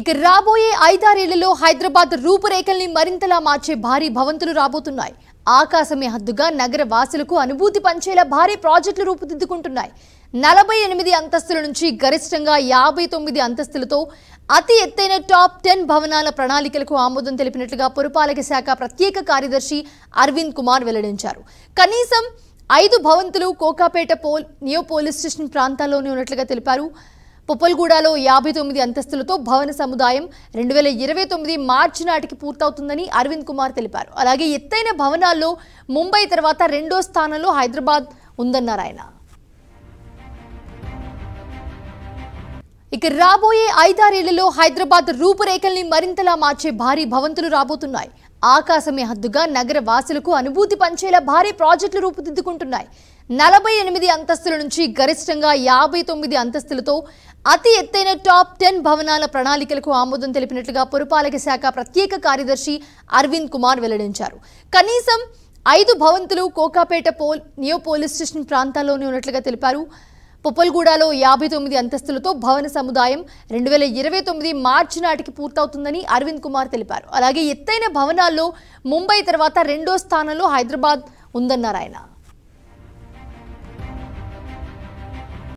ఇక రాబోయే ఐదారేళ్లలో హైదరాబాద్ రూపురేఖల్ని మరింతలా మార్చే భారీ భవంతులు రాబోతున్నాయి ఆకాశమే హద్దుగా నగర వాసులకు అనుభూతి పంచేలా భారీ ప్రాజెక్టులు రూపుదిద్దుకుంటున్నాయి నలభై ఎనిమిది అంతస్తుల నుంచి గరిష్టంగా యాభై తొమ్మిది అంతస్తులతో అతి ఎత్తైన టాప్ టెన్ భవనాల ప్రణాళికలకు ఆమోదం తెలిపినట్లుగా పురపాలక శాఖ ప్రత్యేక కార్యదర్శి అరవింద్ కుమార్ వెల్లడించారు కనీసం ఐదు భవంతులు కోకాపేట పోల్ నియో పోలీస్ స్టేషన్ ప్రాంతాల్లోనే ఉన్నట్లుగా తెలిపారు పొప్పల్గూడలో యాభై తొమ్మిది అంతస్తులతో భవన సముదాయం రెండు వేల ఇరవై తొమ్మిది మార్చి నాటికి పూర్తవుతుందని అరవింద్ కుమార్ తెలిపారు అలాగే ఎత్తైన భవనాల్లో ముంబై తర్వాత రెండో స్థానంలో హైదరాబాద్ ఉందన్నారు ఆయన ఇక రాబోయే ఐదారేళ్లలో హైదరాబాద్ రూపురేఖల్ని మరింతలా మార్చే భారీ భవంతులు రాబోతున్నాయి ఆకాశమే హద్దుగా నగర వాసులకు అనుభూతి పంచేలా భారీ ప్రాజెక్టులు రూపుదిద్దుకుంటున్నాయి నలభై ఎనిమిది అంతస్తుల నుంచి గరిష్టంగా యాభై తొమ్మిది అంతస్తులతో అతి ఎత్తైన టాప్ టెన్ భవనాల ప్రణాళికలకు ఆమోదం తెలిపినట్లుగా పురపాలక శాఖ ప్రత్యేక కార్యదర్శి అరవింద్ కుమార్ వెల్లడించారు కనీసం ఐదు భవంతులు కోకాపేట పోల్ నియోపోలీస్ స్టేషన్ ప్రాంతాల్లోనే ఉన్నట్లుగా తెలిపారు పొప్పల్గూడలో యాభై తొమ్మిది అంతస్తులతో భవన సముదాయం రెండు వేల ఇరవై తొమ్మిది మార్చి నాటికి పూర్తవుతుందని అరవింద్ కుమార్ తెలిపారు అలాగే ఎత్తైన భవనాల్లో ముంబై తర్వాత రెండో స్థానంలో హైదరాబాద్ ఉందన్నారు ఆయన